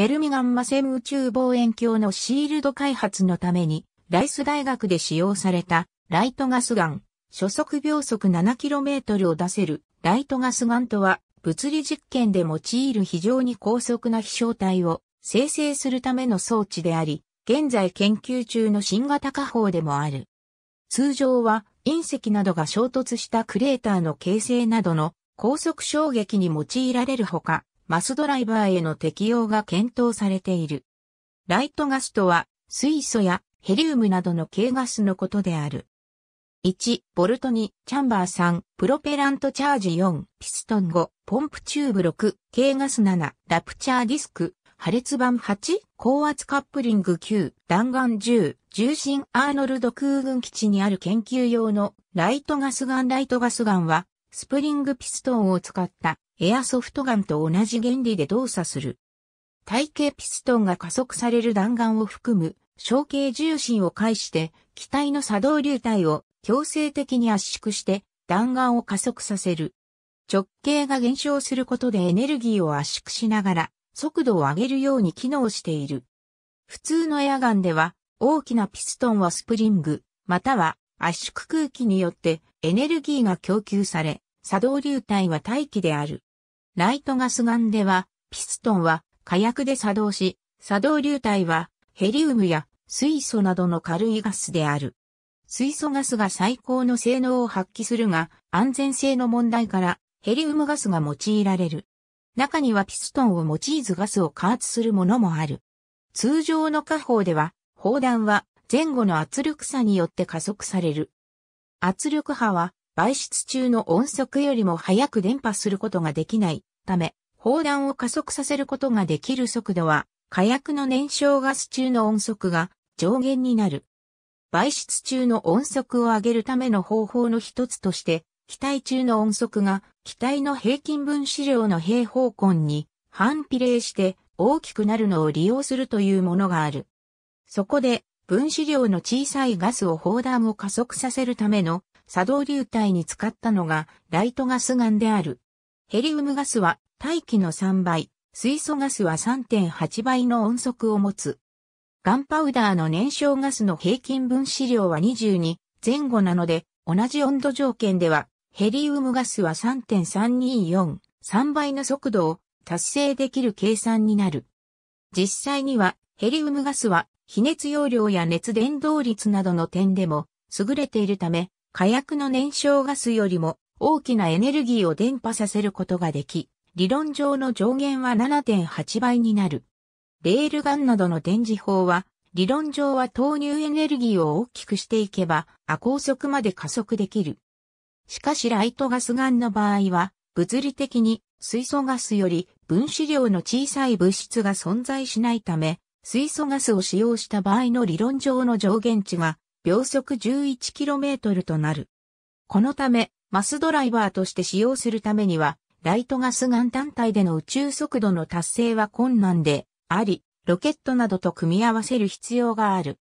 フェルミガンマ線宇宙望遠鏡のシールド開発のために、ライス大学で使用されたライトガスガン、初速秒速 7km を出せるライトガスガンとは、物理実験で用いる非常に高速な飛翔体を生成するための装置であり、現在研究中の新型化砲でもある。通常は隕石などが衝突したクレーターの形成などの高速衝撃に用いられるほか、マスドライバーへの適用が検討されている。ライトガスとは、水素やヘリウムなどの軽ガスのことである。1、ボルト2、チャンバー3、プロペラントチャージ4、ピストン5、ポンプチューブ6、軽ガス7、ラプチャーディスク、破裂板8、高圧カップリング9、弾丸10、重心アーノルド空軍基地にある研究用のライトガスガンライトガスガンは、スプリングピストンを使ったエアソフトガンと同じ原理で動作する。体型ピストンが加速される弾丸を含む小径重心を介して機体の作動流体を強制的に圧縮して弾丸を加速させる。直径が減少することでエネルギーを圧縮しながら速度を上げるように機能している。普通のエアガンでは大きなピストンはスプリングまたは圧縮空気によってエネルギーが供給され作動流体は大気である。ライトガスガンでは、ピストンは火薬で作動し、作動流体はヘリウムや水素などの軽いガスである。水素ガスが最高の性能を発揮するが、安全性の問題からヘリウムガスが用いられる。中にはピストンを用いずガスを加圧するものもある。通常の火砲では、砲弾は前後の圧力差によって加速される。圧力波は媒出中の音速よりも早く伝播することができないため、砲弾を加速させることができる速度は、火薬の燃焼ガス中の音速が上限になる。媒出中の音速を上げるための方法の一つとして、気体中の音速が気体の平均分子量の平方根に反比例して大きくなるのを利用するというものがある。そこで分子量の小さいガスを砲弾を加速させるための作動流体に使ったのがライトガスガンである。ヘリウムガスは大気の3倍、水素ガスは3.8倍の音速を持つ。ガンパウダーの燃焼ガスの平均分子量は22前後なので、同じ温度条件では、ヘリウムガスは3.324、3倍の速度を達成できる計算になる。実際には、ヘリウムガスは、非熱容量や熱伝導率などの点でも、優れているため、火薬の燃焼ガスよりも大きなエネルギーを伝播させることができ、理論上の上限は7.8倍になる。レールガンなどの電磁砲は、理論上は投入エネルギーを大きくしていけば、亜高速まで加速できる。しかしライトガスガンの場合は、物理的に水素ガスより分子量の小さい物質が存在しないため、水素ガスを使用した場合の理論上の上限値が秒速 11km となる。このため、マスドライバーとして使用するためには、ライトガスガン単体での宇宙速度の達成は困難であり、ロケットなどと組み合わせる必要がある。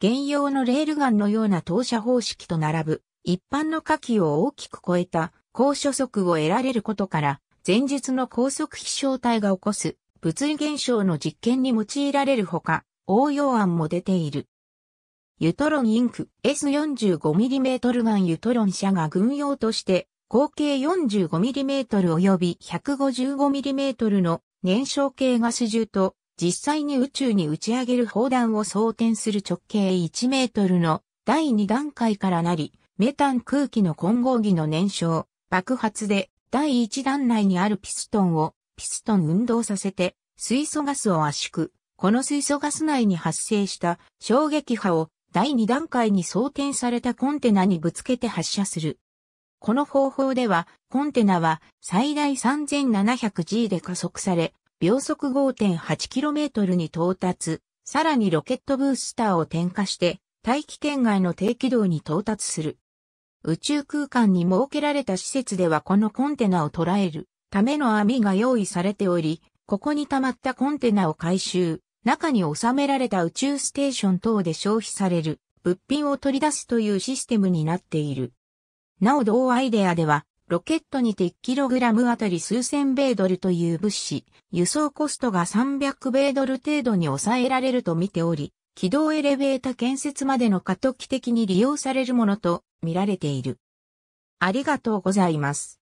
現用のレールガンのような投射方式と並ぶ、一般の火器を大きく超えた高初速を得られることから、前述の高速飛翔体が起こす物理現象の実験に用いられるほか、応用案も出ている。ユトロンインク S45mm ガンユトロン社が軍用として合計 45mm 及び 155mm の燃焼系ガス銃と実際に宇宙に打ち上げる砲弾を装填する直径1メートルの第2段階からなり、メタン空気の混合技の燃焼、爆発で第1段内にあるピストンをピストン運動させて水素ガスを圧縮。この水素ガス内に発生した衝撃波を第2段階に装填されたコンテナにぶつけて発射する。この方法では、コンテナは最大 3700G で加速され、秒速 5.8km に到達、さらにロケットブースターを点火して、大気圏外の低軌道に到達する。宇宙空間に設けられた施設ではこのコンテナを捉えるための網が用意されており、ここに溜まったコンテナを回収、中に収められた宇宙ステーション等で消費される物品を取り出すというシステムになっている。なお同アイデアでは、ロケットにて 1kg あたり数千米ドルという物資、輸送コストが300米ドル程度に抑えられると見ており、軌道エレベータ建設までの過渡期的に利用されるものと見られている。ありがとうございます。